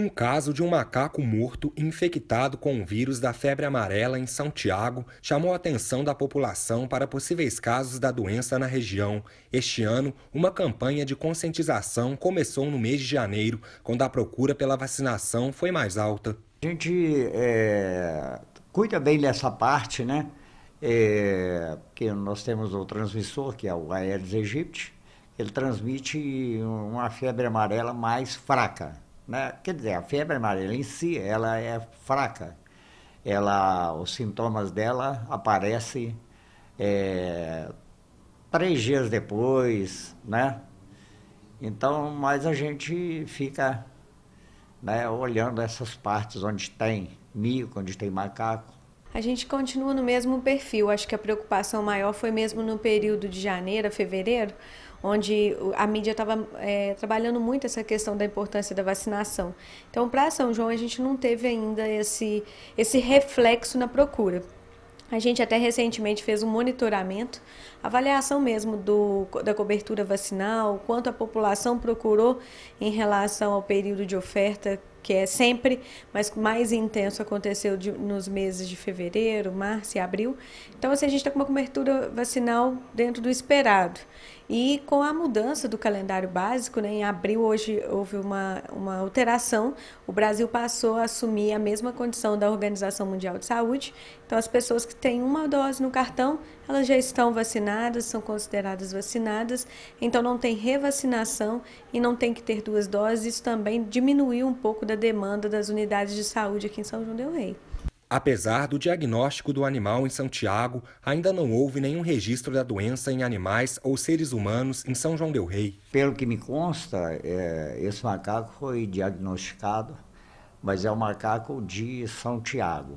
Um caso de um macaco morto infectado com o vírus da febre amarela em São Tiago chamou a atenção da população para possíveis casos da doença na região. Este ano, uma campanha de conscientização começou no mês de janeiro, quando a procura pela vacinação foi mais alta. A gente é, cuida bem dessa parte, né? É, porque nós temos o transmissor, que é o Aedes aegypti, ele transmite uma febre amarela mais fraca né? Quer dizer, a febre amarela em si, ela é fraca. Ela, os sintomas dela aparecem é, três dias depois, né? Então, mas a gente fica né, olhando essas partes onde tem mico, onde tem macaco. A gente continua no mesmo perfil. Acho que a preocupação maior foi mesmo no período de janeiro fevereiro, onde a mídia estava é, trabalhando muito essa questão da importância da vacinação. Então, para São João, a gente não teve ainda esse, esse reflexo na procura. A gente até recentemente fez um monitoramento, avaliação mesmo do, da cobertura vacinal, quanto a população procurou em relação ao período de oferta, que é sempre, mas mais intenso aconteceu de, nos meses de fevereiro, março e abril. Então, assim, a gente está com uma cobertura vacinal dentro do esperado. E com a mudança do calendário básico, né, em abril hoje houve uma, uma alteração, o Brasil passou a assumir a mesma condição da Organização Mundial de Saúde. Então, as pessoas que têm uma dose no cartão, elas já estão vacinadas, são consideradas vacinadas, então não tem revacinação e não tem que ter duas doses. Isso também diminuiu um pouco da demanda das unidades de saúde aqui em São João Del Rei. Apesar do diagnóstico do animal em Santiago, ainda não houve nenhum registro da doença em animais ou seres humanos em São João Del Rei. Pelo que me consta, é, esse macaco foi diagnosticado, mas é o um macaco de Santiago,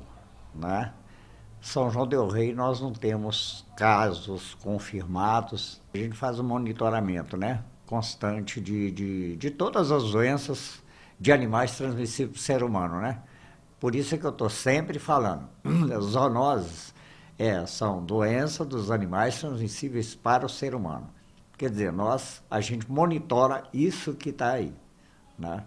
né? São João Del Rei nós não temos casos confirmados. A gente faz um monitoramento, né? Constante de, de, de todas as doenças de animais transmissíveis para o ser humano, né? Por isso é que eu estou sempre falando. Zoonoses é, são doenças dos animais transmissíveis para o ser humano. Quer dizer, nós, a gente monitora isso que está aí. Né?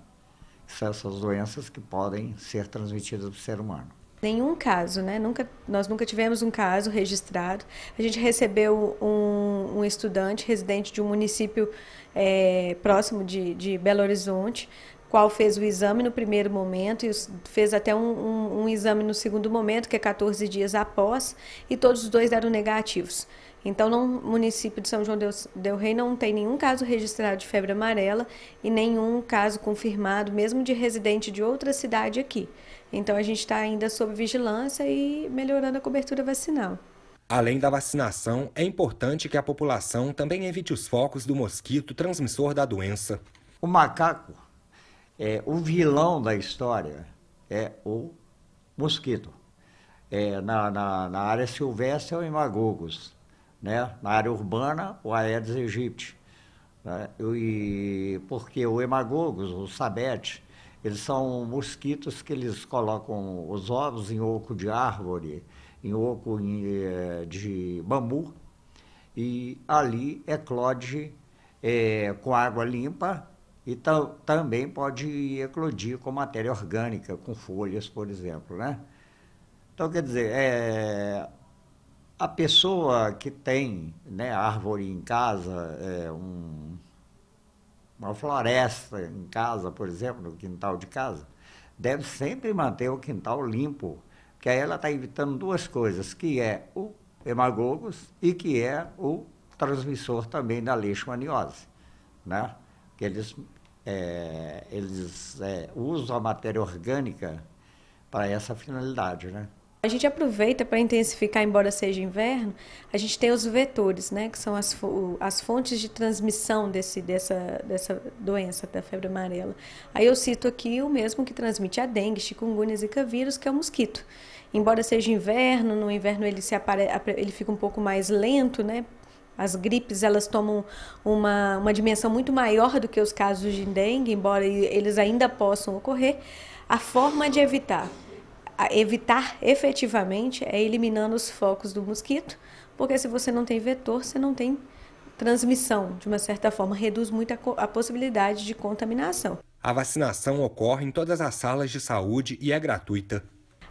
São essas doenças que podem ser transmitidas para o ser humano nenhum caso, né? Nunca, nós nunca tivemos um caso registrado. A gente recebeu um, um estudante residente de um município é, próximo de, de Belo Horizonte qual fez o exame no primeiro momento e fez até um, um, um, exame no segundo momento, que é 14 dias após, e todos os dois deram negativos. Então, no município de São João del, del Rey não tem nenhum caso registrado de febre amarela e nenhum caso confirmado, mesmo de residente de outra cidade aqui. Então, a gente está ainda sob vigilância e melhorando a cobertura vacinal. Além da vacinação, é importante que a população também evite os focos do mosquito transmissor da doença. O macaco é, o vilão da história é o mosquito. É, na, na, na, área silvestre é o Imagogos, né? na área urbana, o Aedes aegypti. Né? E, porque o Imagogos, o sabete, eles são mosquitos que eles colocam os ovos em oco de árvore, em oco em, eh, de bambu, e ali eclode é, eh, com água limpa e também pode eclodir com matéria orgânica, com folhas, por exemplo, né? Então, quer dizer, é, a pessoa que tem né, árvore em casa, é, um, uma floresta em casa, por exemplo, no quintal de casa, deve sempre manter o quintal limpo, porque aí ela está evitando duas coisas, que é o hemagogos e que é o transmissor também da leishmaniose, né? Que eles é, eles é, usam a matéria orgânica para essa finalidade, né? A gente aproveita para intensificar, embora seja inverno, a gente tem os vetores, né, que são as, as fontes de transmissão desse, dessa, dessa doença da febre amarela. Aí eu cito aqui o mesmo que transmite a dengue, chikungunya e zika vírus, que é o mosquito. Embora seja inverno, no inverno ele, se apare... ele fica um pouco mais lento, né, as gripes elas tomam uma, uma dimensão muito maior do que os casos de dengue, embora eles ainda possam ocorrer. A forma de evitar, evitar efetivamente, é eliminando os focos do mosquito, porque se você não tem vetor, você não tem transmissão, de uma certa forma, reduz muito a, a possibilidade de contaminação. A vacinação ocorre em todas as salas de saúde e é gratuita.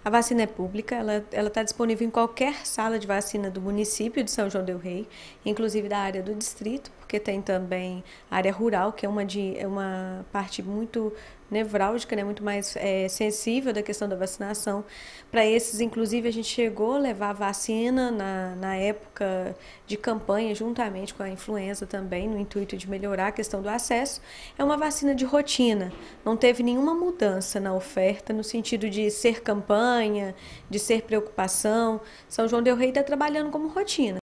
A vacina é pública, ela está disponível em qualquer sala de vacina do município de São João del Rei, inclusive da área do distrito, porque tem também área rural, que é uma, de, é uma parte muito nevrálgica, né, muito mais é, sensível da questão da vacinação. Para esses, inclusive, a gente chegou a levar vacina na, na época de campanha, juntamente com a influenza também, no intuito de melhorar a questão do acesso. É uma vacina de rotina, não teve nenhuma mudança na oferta, no sentido de ser campanha, de ser preocupação. São João Del Rey está trabalhando como rotina.